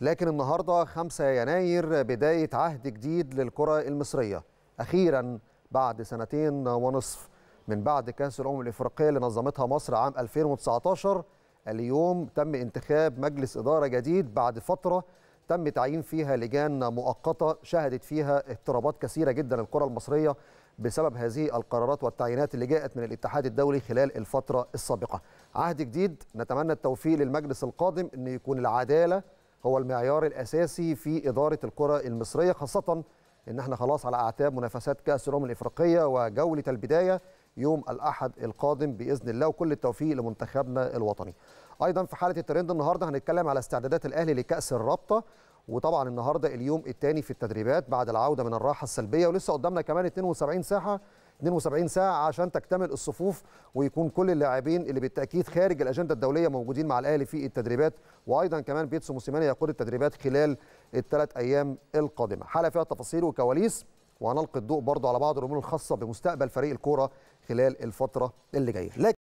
لكن النهارده 5 يناير بدايه عهد جديد للكره المصريه اخيرا بعد سنتين ونصف من بعد كاس الامم الافريقيه اللي نظمتها مصر عام 2019 اليوم تم انتخاب مجلس اداره جديد بعد فتره تم تعيين فيها لجان مؤقته شهدت فيها اضطرابات كثيره جدا الكره المصريه بسبب هذه القرارات والتعيينات اللي جاءت من الاتحاد الدولي خلال الفتره السابقه. عهد جديد نتمنى التوفيق للمجلس القادم انه يكون العداله هو المعيار الاساسي في اداره الكره المصريه خاصه ان احنا خلاص على اعتاب منافسات كاس الامم الافريقيه وجوله البدايه يوم الاحد القادم باذن الله وكل التوفيق لمنتخبنا الوطني. ايضا في حاله الترند النهارده هنتكلم على استعدادات الاهلي لكاس الرابطه وطبعا النهارده اليوم الثاني في التدريبات بعد العوده من الراحه السلبيه ولسه قدامنا كمان 72 ساعه 72 ساعه عشان تكتمل الصفوف ويكون كل اللاعبين اللي بالتاكيد خارج الاجنده الدوليه موجودين مع الاهلي في التدريبات وايضا كمان بيتسو موسيماني يقود التدريبات خلال الثلاث ايام القادمه حاله فيها تفاصيل وكواليس وهنلقي الضوء برضه على بعض الامور الخاصه بمستقبل فريق الكوره خلال الفتره اللي جايه